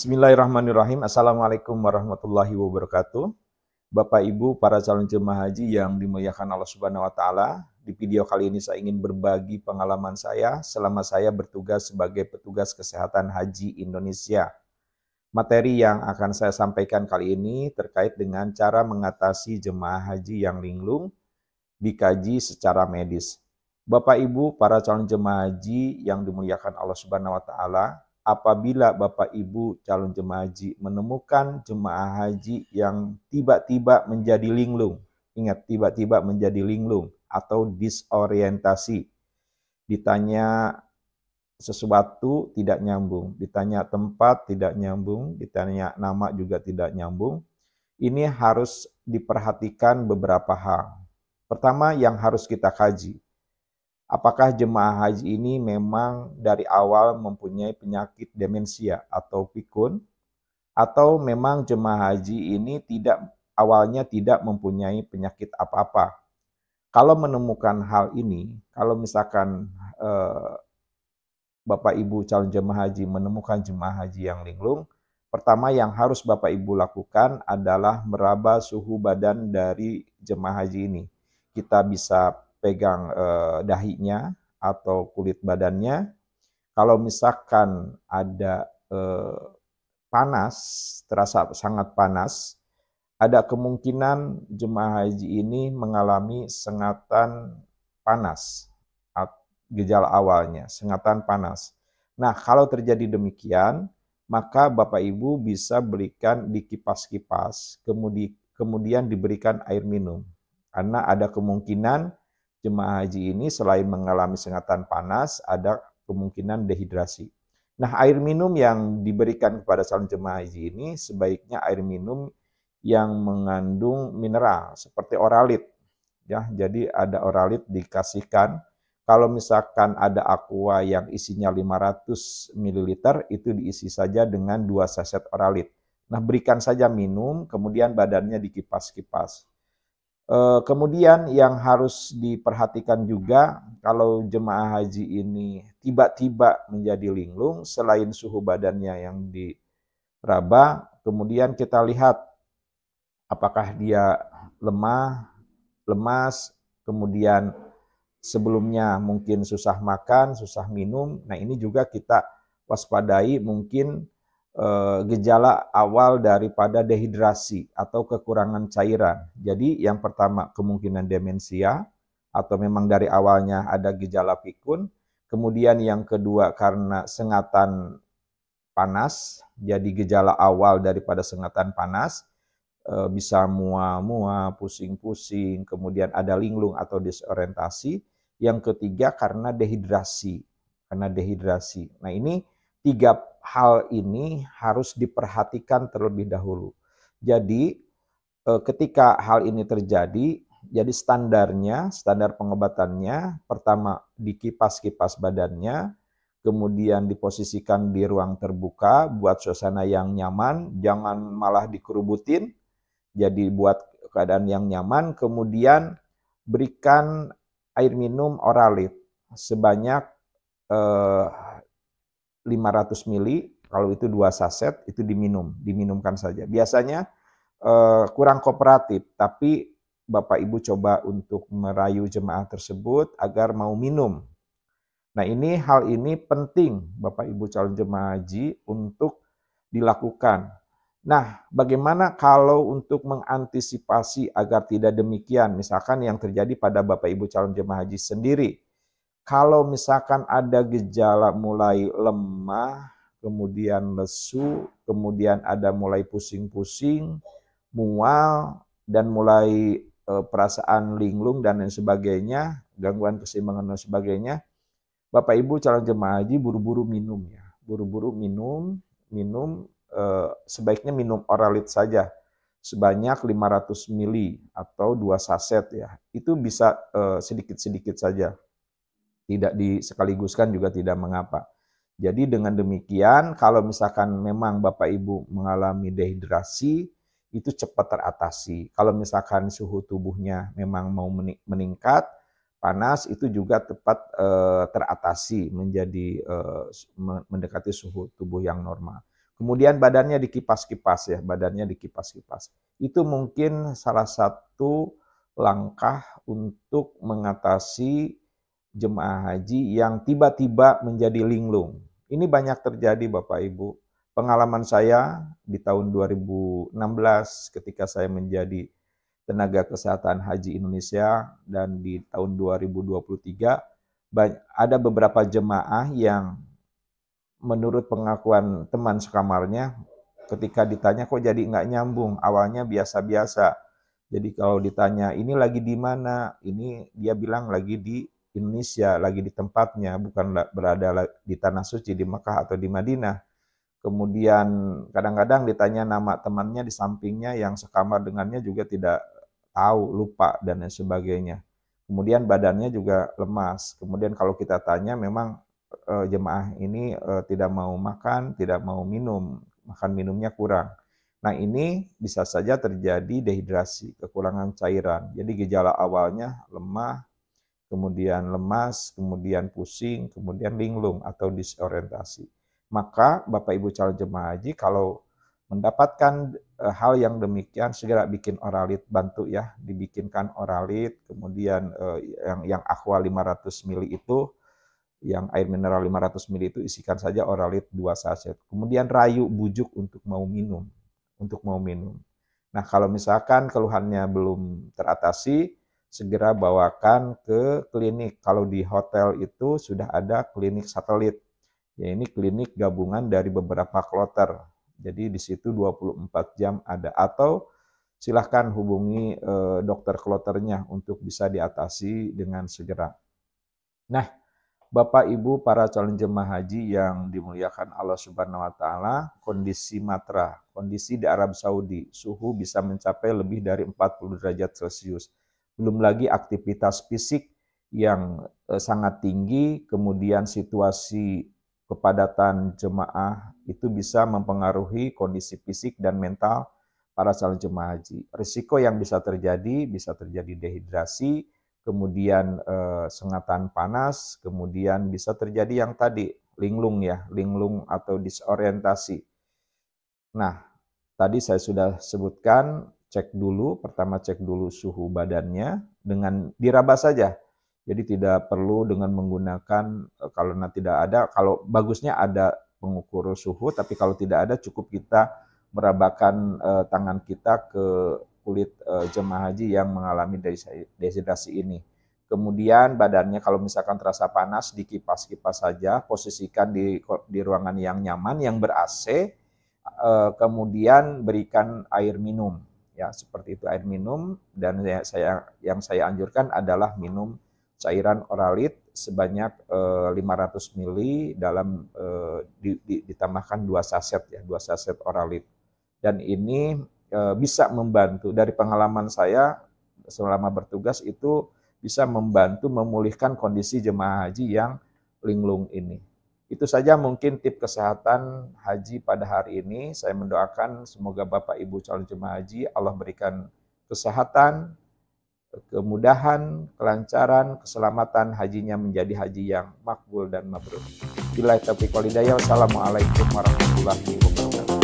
Bismillahirrahmanirrahim. Assalamualaikum warahmatullahi wabarakatuh. Bapak Ibu para calon jemaah haji yang dimuliakan Allah Subhanahu wa taala, di video kali ini saya ingin berbagi pengalaman saya selama saya bertugas sebagai petugas kesehatan haji Indonesia. Materi yang akan saya sampaikan kali ini terkait dengan cara mengatasi jemaah haji yang linglung dikaji secara medis. Bapak Ibu para calon jemaah haji yang dimuliakan Allah Subhanahu wa taala, apabila Bapak Ibu calon jemaah haji menemukan jemaah haji yang tiba-tiba menjadi linglung, ingat tiba-tiba menjadi linglung atau disorientasi. Ditanya sesuatu tidak nyambung, ditanya tempat tidak nyambung, ditanya nama juga tidak nyambung. Ini harus diperhatikan beberapa hal. Pertama yang harus kita kaji, apakah jemaah haji ini memang dari awal mempunyai penyakit demensia atau pikun atau memang jemaah haji ini tidak awalnya tidak mempunyai penyakit apa-apa. Kalau menemukan hal ini, kalau misalkan eh, Bapak Ibu calon jemaah haji menemukan jemaah haji yang linglung, pertama yang harus Bapak Ibu lakukan adalah meraba suhu badan dari jemaah haji ini. Kita bisa pegang eh, dahinya atau kulit badannya. Kalau misalkan ada eh, panas, terasa sangat panas, ada kemungkinan jemaah haji ini mengalami sengatan panas, gejala awalnya, sengatan panas. Nah, kalau terjadi demikian, maka Bapak Ibu bisa berikan di kipas-kipas, kemudian diberikan air minum. Karena ada kemungkinan jemaah haji ini selain mengalami sengatan panas, ada kemungkinan dehidrasi. Nah, air minum yang diberikan kepada calon jemaah haji ini sebaiknya air minum yang mengandung mineral seperti oralit. Ya, jadi ada oralit dikasihkan. Kalau misalkan ada aqua yang isinya 500 ml, itu diisi saja dengan dua saset oralit. Nah, berikan saja minum, kemudian badannya dikipas-kipas. Eh, kemudian yang harus diperhatikan juga kalau jemaah haji ini tiba-tiba menjadi linglung selain suhu badannya yang di diraba, kemudian kita lihat apakah dia lemah, lemas, kemudian sebelumnya mungkin susah makan, susah minum. Nah, ini juga kita waspadai mungkin Eh, gejala awal daripada dehidrasi atau kekurangan cairan. Jadi yang pertama kemungkinan demensia atau memang dari awalnya ada gejala pikun. Kemudian yang kedua karena sengatan panas, jadi gejala awal daripada sengatan panas eh, bisa mual-mual, pusing-pusing, kemudian ada linglung atau disorientasi. Yang ketiga karena dehidrasi, karena dehidrasi. Nah ini tiga hal ini harus diperhatikan terlebih dahulu. Jadi eh, ketika hal ini terjadi, jadi standarnya, standar pengobatannya pertama dikipas-kipas badannya, kemudian diposisikan di ruang terbuka buat suasana yang nyaman, jangan malah dikerubutin. Jadi buat keadaan yang nyaman, kemudian berikan air minum oralit sebanyak eh, 500 mili, kalau itu dua saset, itu diminum, diminumkan saja. Biasanya eh, kurang kooperatif, tapi Bapak Ibu coba untuk merayu jemaah tersebut agar mau minum. Nah ini hal ini penting Bapak Ibu calon jemaah haji untuk dilakukan. Nah, bagaimana kalau untuk mengantisipasi agar tidak demikian? Misalkan yang terjadi pada Bapak Ibu calon jemaah haji sendiri kalau misalkan ada gejala mulai lemah, kemudian lesu, kemudian ada mulai pusing-pusing, mual, dan mulai e, perasaan linglung dan lain sebagainya, gangguan keseimbangan dan sebagainya, Bapak Ibu calon jemaah haji buru-buru minum ya. Buru-buru minum, minum e, sebaiknya minum oralit saja sebanyak 500 mili atau dua saset ya. Itu bisa e, sedikit-sedikit saja tidak disekaliguskan juga tidak mengapa. Jadi dengan demikian kalau misalkan memang Bapak Ibu mengalami dehidrasi itu cepat teratasi. Kalau misalkan suhu tubuhnya memang mau meningkat panas itu juga tepat e, teratasi menjadi e, mendekati suhu tubuh yang normal. Kemudian badannya dikipas-kipas ya, badannya dikipas-kipas. Itu mungkin salah satu langkah untuk mengatasi jemaah haji yang tiba-tiba menjadi linglung. Ini banyak terjadi Bapak Ibu. Pengalaman saya di tahun 2016 ketika saya menjadi tenaga kesehatan haji Indonesia dan di tahun 2023 ada beberapa jemaah yang menurut pengakuan teman sekamarnya ketika ditanya kok jadi nggak nyambung awalnya biasa-biasa jadi kalau ditanya ini lagi di mana ini dia bilang lagi di Indonesia lagi di tempatnya, bukan berada di tanah suci di Mekah atau di Madinah. Kemudian kadang-kadang ditanya nama temannya di sampingnya yang sekamar dengannya juga tidak tahu, lupa dan lain sebagainya. Kemudian badannya juga lemas. Kemudian kalau kita tanya memang e, jemaah ini e, tidak mau makan, tidak mau minum, makan minumnya kurang. Nah ini bisa saja terjadi dehidrasi, kekurangan cairan. Jadi gejala awalnya lemah, kemudian lemas, kemudian pusing, kemudian linglung atau disorientasi. Maka Bapak Ibu calon jemaah haji kalau mendapatkan eh, hal yang demikian segera bikin oralit bantu ya, dibikinkan oralit, kemudian eh, yang yang aqua 500 ml itu yang air mineral 500 ml itu isikan saja oralit 2 sachet. Kemudian rayu bujuk untuk mau minum, untuk mau minum. Nah, kalau misalkan keluhannya belum teratasi, segera bawakan ke klinik. Kalau di hotel itu sudah ada klinik satelit. Ya ini klinik gabungan dari beberapa kloter. Jadi di situ 24 jam ada atau silahkan hubungi eh, dokter kloternya untuk bisa diatasi dengan segera. Nah, Bapak Ibu para calon jemaah haji yang dimuliakan Allah Subhanahu wa taala, kondisi matra, kondisi di Arab Saudi, suhu bisa mencapai lebih dari 40 derajat Celcius belum lagi aktivitas fisik yang eh, sangat tinggi, kemudian situasi kepadatan jemaah itu bisa mempengaruhi kondisi fisik dan mental para calon jemaah haji. Risiko yang bisa terjadi bisa terjadi dehidrasi, kemudian eh, sengatan panas, kemudian bisa terjadi yang tadi linglung ya, linglung atau disorientasi. Nah, tadi saya sudah sebutkan cek dulu, pertama cek dulu suhu badannya dengan diraba saja. Jadi tidak perlu dengan menggunakan e, kalau nah tidak ada, kalau bagusnya ada pengukur suhu, tapi kalau tidak ada cukup kita merabakan eh, tangan kita ke kulit eh, jemaah haji yang mengalami dehidrasi ini. Kemudian badannya kalau misalkan terasa panas dikipas-kipas saja, posisikan di di ruangan yang nyaman yang ber AC. Eh, kemudian berikan air minum ya seperti itu air minum dan ya, saya yang saya anjurkan adalah minum cairan oralit sebanyak eh, 500 ml dalam eh, di, di, ditambahkan dua saset ya dua saset oralit dan ini eh, bisa membantu dari pengalaman saya selama bertugas itu bisa membantu memulihkan kondisi jemaah haji yang linglung ini. Itu saja mungkin tip kesehatan haji pada hari ini. Saya mendoakan semoga Bapak Ibu calon jemaah haji Allah berikan kesehatan, kemudahan, kelancaran, keselamatan hajinya menjadi haji yang makbul dan mabrur. Bila taufiq wassalamualaikum warahmatullahi wabarakatuh.